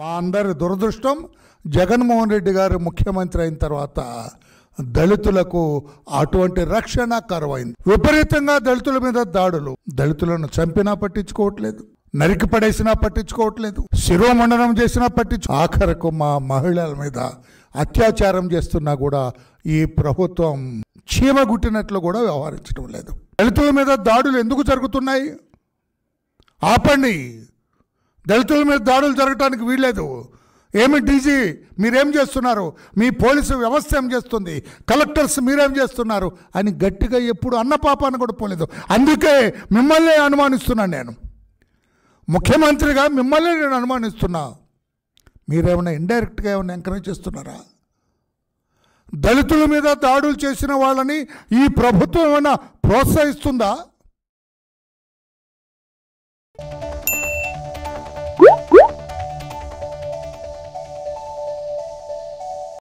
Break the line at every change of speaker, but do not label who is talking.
మా అందరి దురదృష్టం జగన్మోహన్ రెడ్డి గారు ముఖ్యమంత్రి అయిన తర్వాత దళితులకు అటువంటి రక్షణ కరువైంది విపరీతంగా దళితుల మీద దాడులు దళితులను చంపినా పట్టించుకోవట్లేదు నరికి పడేసినా పట్టించుకోవట్లేదు శిరోమండనం చేసినా పట్టించు ఆఖరకు మా మహిళల మీద అత్యాచారం చేస్తున్నా కూడా ఈ ప్రభుత్వం చీమ గుట్టినట్లు కూడా వ్యవహరించడం లేదు దళితుల మీద దాడులు ఎందుకు జరుగుతున్నాయి ఆపండి దళితుల మీద దాడులు జరగటానికి వీల్లేదు ఏమి డీజీ మీరేం చేస్తున్నారు మీ పోలీసు వ్యవస్థ ఏం చేస్తుంది కలెక్టర్స్ మీరేం చేస్తున్నారు అని గట్టిగా ఎప్పుడు అన్న పాపాన్ని కూడా పోలేదు అందుకే మిమ్మల్ని అనుమానిస్తున్నాను నేను ముఖ్యమంత్రిగా మిమ్మల్ని నేను అనుమానిస్తున్నా మీరేమైనా ఇండైరెక్ట్గా ఏమైనా ఎంకరేజ్ చేస్తున్నారా దళితుల మీద దాడులు చేసిన వాళ్ళని ఈ ప్రభుత్వం ఏమైనా ప్రోత్సహిస్తుందా